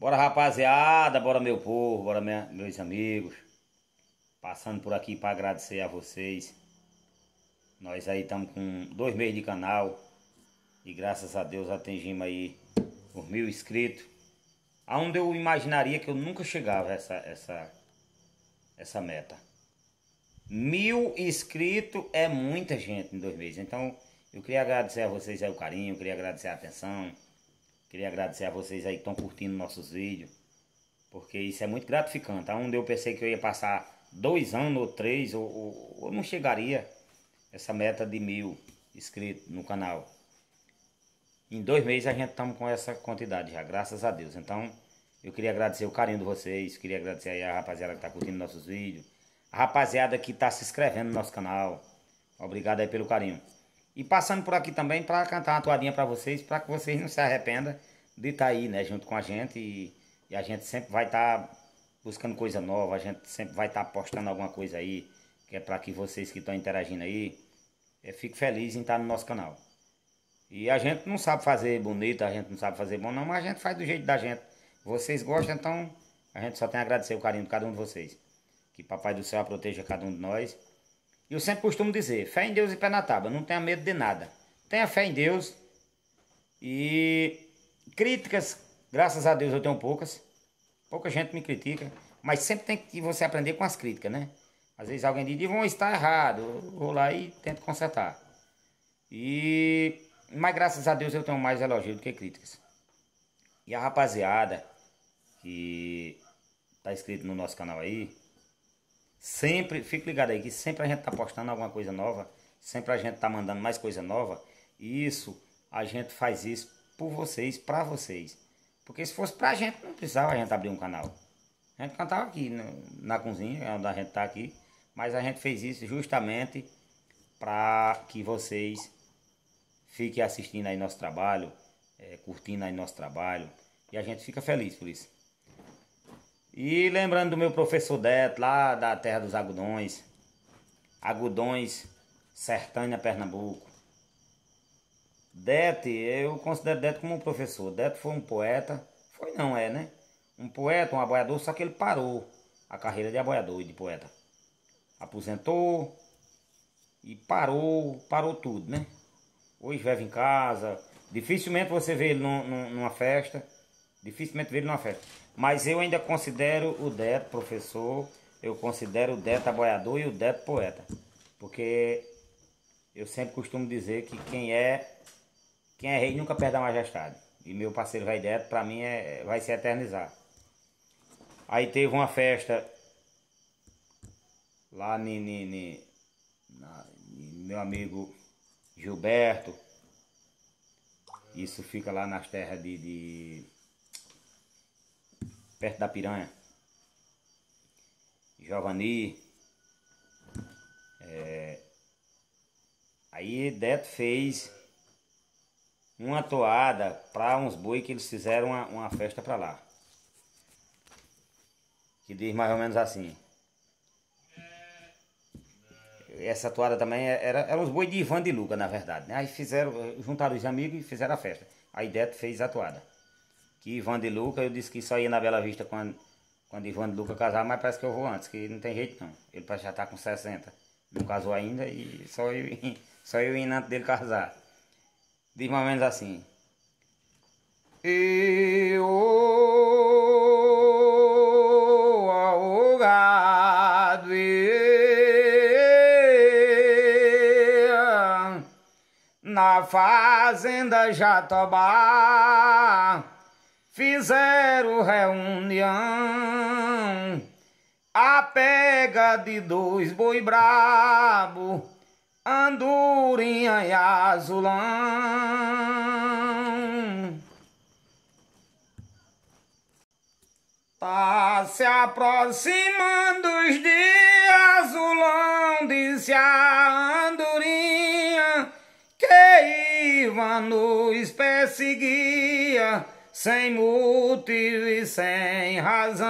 Bora rapaziada, bora meu povo, bora minha, meus amigos. Passando por aqui para agradecer a vocês. Nós aí estamos com dois meses de canal. E graças a Deus atingimos aí os mil inscritos. Aonde eu imaginaria que eu nunca chegava a essa, essa, essa meta. Mil inscritos é muita gente em dois meses. Então eu queria agradecer a vocês aí o carinho, eu queria agradecer a atenção. Queria agradecer a vocês aí que estão curtindo nossos vídeos. Porque isso é muito gratificante. Onde eu pensei que eu ia passar dois anos ou três, ou, ou, ou não chegaria essa meta de mil inscritos no canal. Em dois meses a gente estamos com essa quantidade já, graças a Deus. Então, eu queria agradecer o carinho de vocês, queria agradecer aí a rapaziada que está curtindo nossos vídeos, a rapaziada que está se inscrevendo no nosso canal. Obrigado aí pelo carinho. E passando por aqui também para cantar uma toadinha para vocês, para que vocês não se arrependam de estar tá aí, né, junto com a gente. E, e a gente sempre vai estar tá buscando coisa nova, a gente sempre vai estar tá postando alguma coisa aí, que é para que vocês que estão interagindo aí, é, eh, fiquem felizes em estar tá no nosso canal. E a gente não sabe fazer bonito, a gente não sabe fazer bom não, mas a gente faz do jeito da gente. Vocês gostam, então a gente só tem a agradecer o carinho de cada um de vocês. Que Papai do Céu proteja cada um de nós e eu sempre costumo dizer, fé em Deus e pé na tábua, não tenha medo de nada. Tenha fé em Deus. E críticas, graças a Deus eu tenho poucas. Pouca gente me critica, mas sempre tem que você aprender com as críticas, né? Às vezes alguém diz, vão estar tá errado, eu vou lá e tento consertar. E mas graças a Deus eu tenho mais elogios do que críticas. E a rapaziada que tá inscrito no nosso canal aí, Sempre, fique ligado aí que sempre a gente tá postando alguma coisa nova, sempre a gente tá mandando mais coisa nova. E isso, a gente faz isso por vocês, para vocês. Porque se fosse pra gente, não precisava a gente abrir um canal. A gente cantava aqui na cozinha, é onde a gente tá aqui. Mas a gente fez isso justamente para que vocês fiquem assistindo aí nosso trabalho, é, curtindo aí nosso trabalho. E a gente fica feliz por isso. E lembrando do meu professor Deto, lá da terra dos Agudões, Agudões, Sertânia, Pernambuco. Deto, eu considero Deto como um professor. Deto foi um poeta, foi não é, né? Um poeta, um aboiador, só que ele parou a carreira de aboiador e de poeta. Aposentou e parou, parou tudo, né? Hoje vive em casa, dificilmente você vê ele num, num, numa festa Dificilmente vira numa festa. Mas eu ainda considero o Deto professor, eu considero o Deto aboiador e o Deto poeta. Porque eu sempre costumo dizer que quem é quem é rei nunca perde a majestade. E meu parceiro vai Deto, para mim, é, é, vai se eternizar. Aí teve uma festa lá ni, ni, ni, na, meu amigo Gilberto. Isso fica lá nas terras de, de perto da piranha. Giovanni. É... Aí Deto fez uma toada para uns boi que eles fizeram uma, uma festa para lá. Que diz mais ou menos assim. Essa toada também é, era, era uns boi de Ivan de Luca, na verdade. Né? Aí fizeram, juntaram os amigos e fizeram a festa. Aí Deto fez a toada que Ivan de Luca, eu disse que só ia na Bela Vista quando, quando Ivan de Luca casar, mas parece que eu vou antes, que não tem jeito não. Ele já tá com 60, não casou ainda e só eu, só eu indo antes dele casar. Diz mais ou menos assim. Eu ahogado na fazenda Jatobá fizeram reunião. A pega de dois boi brabo, andorinha e azulão. Tá se aproximando os dias, azulão, disse a andorinha, que Ivan nos perseguia sem motivo e sem razão,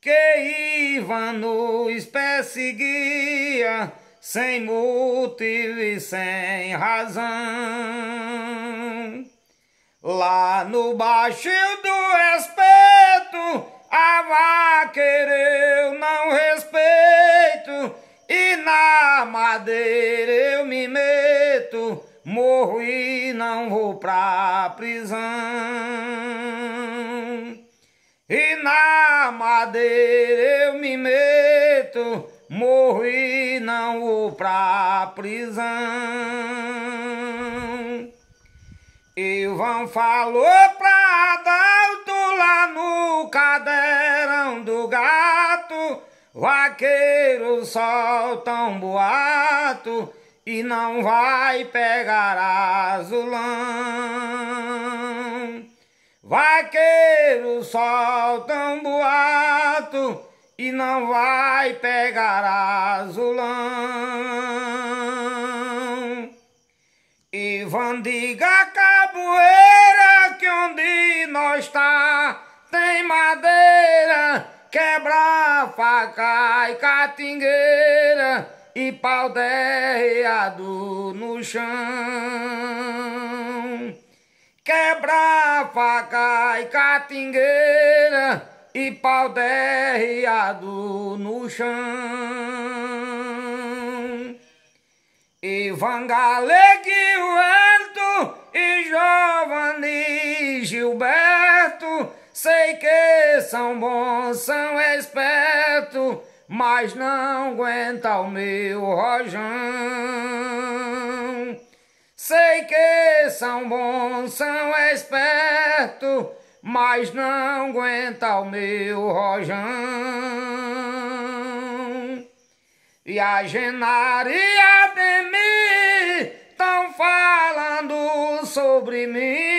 que Ivan nos perseguia, sem motivo e sem razão. Lá no baixo do espelho, prisão. E na madeira eu me meto, morro e não vou pra prisão. E vão falou pra Adalto lá no cadeirão do gato, vaqueiro solta um boato e não vai pegar azulão. Vaqueiro solta um boato e não vai pegar azulão. E vandiga capoeira que onde nós tá tem madeira, quebra faca e catingueira e pau derreado no chão. Quebra faca e catingueira e pau derreado no chão. E Vangalegue e Giovanni Gilberto, sei que são bons, são espertos mas não aguenta o meu rojão. Sei que são bons, são espertos, mas não aguenta o meu rojão. E a genaria de mim, tão falando sobre mim.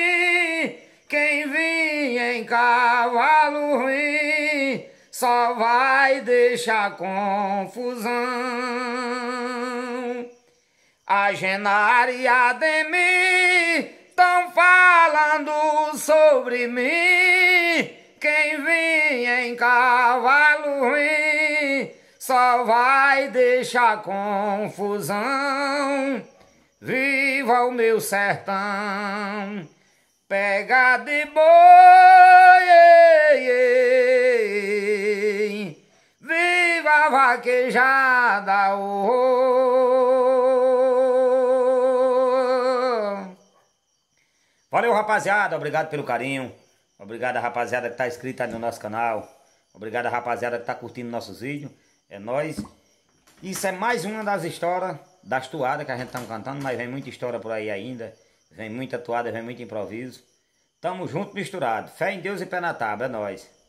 só vai deixar confusão. A Genara e a Demi estão falando sobre mim. Quem vinha em cavalo ruim só vai deixar confusão. Viva o meu sertão, pega de boi. Yeah, yeah vaquejada, oh, oh. Valeu, rapaziada, obrigado pelo carinho. Obrigado, rapaziada, que tá inscrita no nosso canal. Obrigado, rapaziada, que tá curtindo nossos vídeos. É nós. Isso é mais uma das histórias das toadas que a gente tá cantando, mas vem muita história por aí ainda. Vem muita toada, vem muito improviso. Tamo junto, misturado. Fé em Deus e pé na tábua, é nóis.